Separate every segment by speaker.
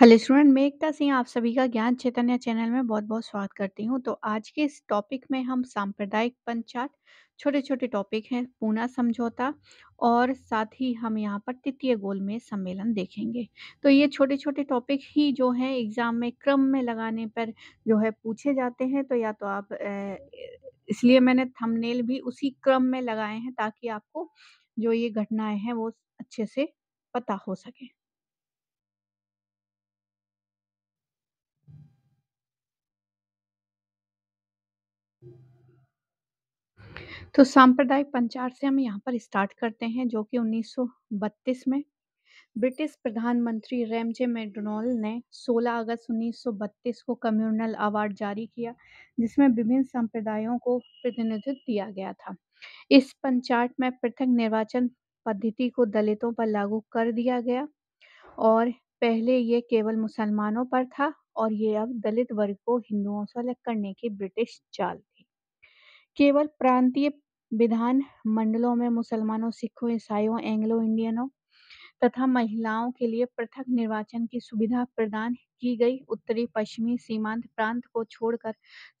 Speaker 1: Hello student मैं एकता सिंह आप सभी का ज्ञान चैतन्य चैनल में बहुत बहुत स्वागत करती हूँ तो आज के इस टॉपिक में हम सांप्रदायिक पंचाट छोटे छोटे टॉपिक हैं पूना समझौता और साथ ही हम यहाँ पर तृतीय गोल में सम्मेलन देखेंगे तो ये छोटे छोटे टॉपिक ही जो हैं एग्ज़ाम में क्रम में लगाने पर जो है पूछे जाते हैं तो या तो आप इसलिए मैंने थमनेल भी उसी क्रम में लगाए हैं ताकि आपको जो ये घटनाएं हैं वो अच्छे से पता हो सके तो सांप्रदायिक पंचायत से हम यहाँ पर स्टार्ट करते हैं जो कि 1932 में ब्रिटिश प्रधानमंत्री रेमजे मैकडोनल्ड ने 16 अगस्त 1932 को कम्युनल अवार्ड जारी किया जिसमें विभिन्न संप्रदायों को प्रतिनिधित्व दिया गया था इस पंचायत में पृथक निर्वाचन पद्धति को दलितों पर लागू कर दिया गया और पहले ये केवल मुसलमानों पर था और ये अब दलित वर्ग को हिंदुओं से अलग करने की ब्रिटिश चाल थी केवल प्रांतीय विधान मंडलों में मुसलमानों सिखों ईसाइयों एंग्लो इंडियनों तथा महिलाओं के लिए पृथक निर्वाचन की सुविधा प्रदान की गई उत्तरी पश्चिमी सीमांत प्रांत को छोड़कर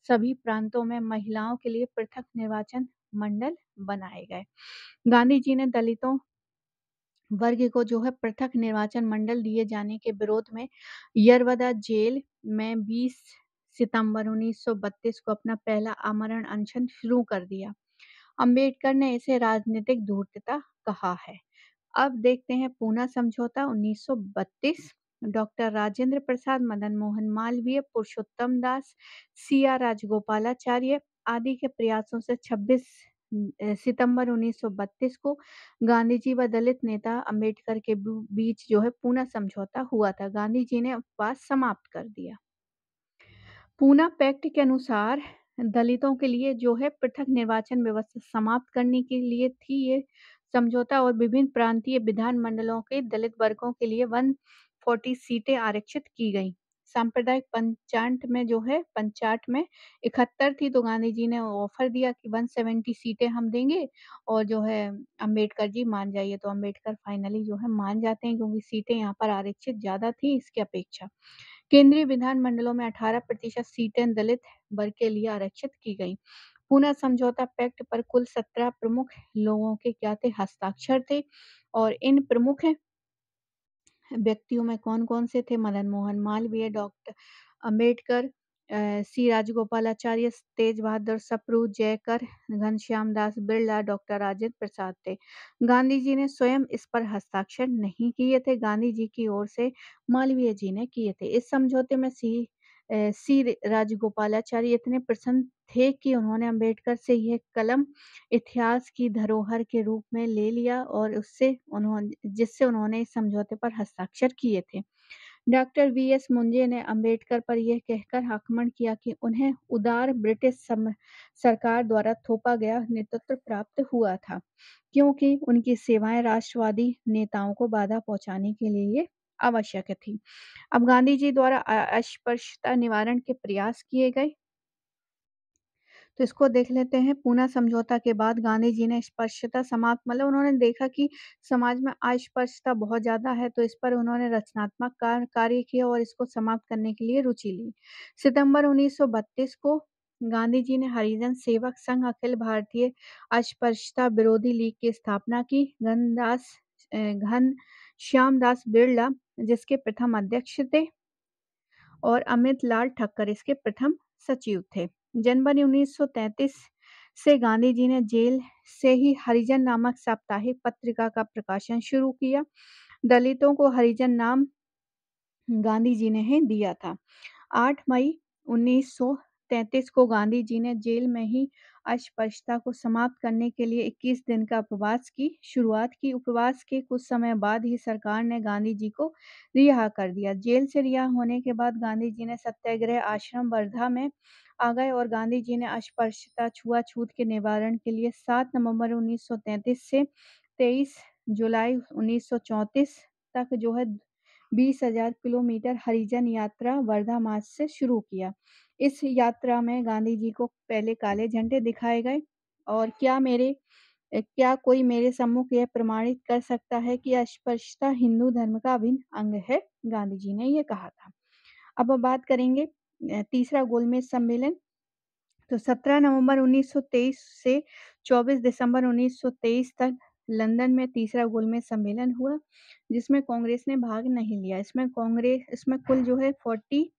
Speaker 1: सभी प्रांतों में महिलाओं के लिए पृथक निर्वाचन मंडल बनाए गए गांधी जी ने दलितों वर्ग को जो है पृथक निर्वाचन मंडल दिए जाने के विरोध में यरवदा जेल में 20 सितंबर 1932 को अपना पहला आमरण अनशन शुरू कर दिया अंबेडकर ने इसे राजनीतिक धूर्तता कहा है अब देखते हैं पूना समझौता 1932 doctor Rajendra Prasad Madan Mohan Malaviya Purushottam Das C R Rajagopalachari आदि के प्रयासों से 26 सितंबर 1932 को गांधी जी व दलित नेता अंबेडकर के बीच जो है पूना समझौता हुआ था गांधी जी ने उपवास समाप्त कर दिया पूना पैक्ट के अनुसार दलितों के लिए जो है पृथक निर्वाचन व्यवस्था समाप्त करने के लिए थी ये समझौता और विभिन्न प्रांतीय मंडलों के दलित वर्गों के लिए 140 सीटें आरक्षित की गई सांप्रदायिक पंचायत में जो है पंचायत में इकहत्तर थी तो गांधी जी ने ऑफर दिया कि 170 सीटें हम देंगे और जो है अंबेडकर जी मान जाइए तो अंबेडकर फाइनली जो है मान जाते हैं क्योंकि सीटें यहाँ पर आरक्षित ज़्यादा थी इसकी अपेक्षा केंद्रीय विधानमंडलों में 18 प्रतिशत सीटें दलित वर्ग के लिए आरक्षित की गई पूना समझौता पैक्ट पर कुल 17 प्रमुख लोगों के क्या थे हस्ताक्षर थे और इन प्रमुख व्यक्तियों में कौन कौन से थे Madan Mohan Malaviya doctor Ambedkar C Rajagopalachari Tej Bahadur Sapru Jayakar Ghanshyam Das Birla doctor Rajendra Prasad थे गांधी जी ने स्वयं इस पर हस्ताक्षर नहीं किए थे गांधी जी की ओर से मालवीय जी ने किए थे इस समझौते में सी सी राजगोपालचार्य इतने प्रसन्न थे कि उन्होंने अंबेडकर से यह कलम इतिहास की धरोहर के रूप में ले लिया और उससे उन्होंने जिससे उन्होंने इस समझौते पर हस्ताक्षर किए थे डॉक्टर वी एस मुंजे ने अंबेडकर पर यह कहकर आक्रमण किया कि उन्हें उदार ब्रिटिश सरकार द्वारा थोपा गया नेतृत्व प्राप्त हुआ था क्योंकि उनकी सेवाएं राष्ट्रवादी नेताओं को बाधा पहुंचाने के लिए आवश्यक थी अब गांधी जी द्वारा अस्पृश्यता निवारण के प्रयास किए गए तो इसको देख लेते हैं पूना समझौता के बाद गांधी जी ने स्पर्शता समाप्त मतलब उन्होंने देखा कि समाज में अस्पर्शता बहुत ज़्यादा है तो इस पर उन्होंने रचनात्मक कार्य कार्य किया और इसको समाप्त करने के लिए रुचि ली सितंबर उन्नीस को गांधी जी ने हरिजन सेवक संघ अखिल भारतीय अस्पर्शता विरोधी लीग की स्थापना की घनदास घन श्याम दास बिरला जिसके प्रथम अध्यक्ष थे और अमित लाल ठक्कर इसके प्रथम सचिव थे जनवरी 1933 से गांधी जी ने जेल से ही हरिजन नामक साप्ताहिक पत्रिका का प्रकाशन शुरू किया दलितों को हरिजन नाम गांधी जी ने ही दिया था 8 मई तैतीस को गांधी जी ने जेल में ही अस्पष्टता को समाप्त करने के लिए 21 दिन का उपवास की शुरुआत की। उपवास के कुछ समय बाद ही सरकार ने गांधी जी को रिहा कर दिया। जेल से रिहा होने के बाद गांधी जी ने सत्याग्रह आश्रम वर्धा में आ गए और गांधी जी ने अस्पष्टता छुआछूत के निवारण के लिए 7 नवंबर 1933 से 23 जुलाई 1934 तक जो है हजार किलोमीटर हरिजन यात्रा वर्धा मार्च से शुरू किया। इस यात्रा में गांधी जी को पहले काले झंडे दिखाए गए और क्या मेरे क्या कोई मेरे सम्मुख यह प्रमाणित कर सकता है कि अस्पृश्यता हिंदू धर्म का अभिन्न अंग है गांधी जी ने यह कहा था अब हम बात करेंगे तीसरा गोलमेज सम्मेलन तो 17 नवंबर 1923 से 24 दिसंबर 1923 तक लंदन में तीसरा गोलमेज सम्मेलन हुआ जिसमें कांग्रेस ने भाग नहीं लिया इसमें कांग्रेस इसमें कुल जो है फोर्टी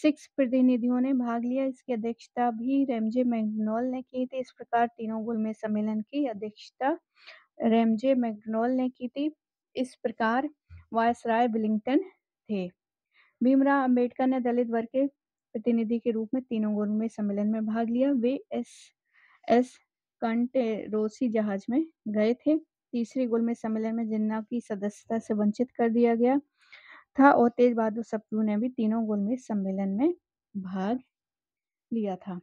Speaker 1: सिक्स प्रतिनिधियों ने भाग लिया इसकी अध्यक्षता भी रेमजे मैगनोल ने की थी इस प्रकार तीनों गुल में सम्मेलन की अध्यक्षता रेमजे मैगनोल ने की थी इस प्रकार वायस राय बिलिंगटन थे भीमराव अंबेडकर ने दलित वर्ग के प्रतिनिधि के रूप में तीनों गुल में सम्मेलन में भाग लिया वे एस एस कंटेरोसी जहाज में गए थे तीसरे में सम्मेलन में जिन्ना की सदस्यता से वंचित कर दिया गया था और तेज बहादुर सप्टू ने भी तीनों गोल में सम्मेलन में भाग लिया था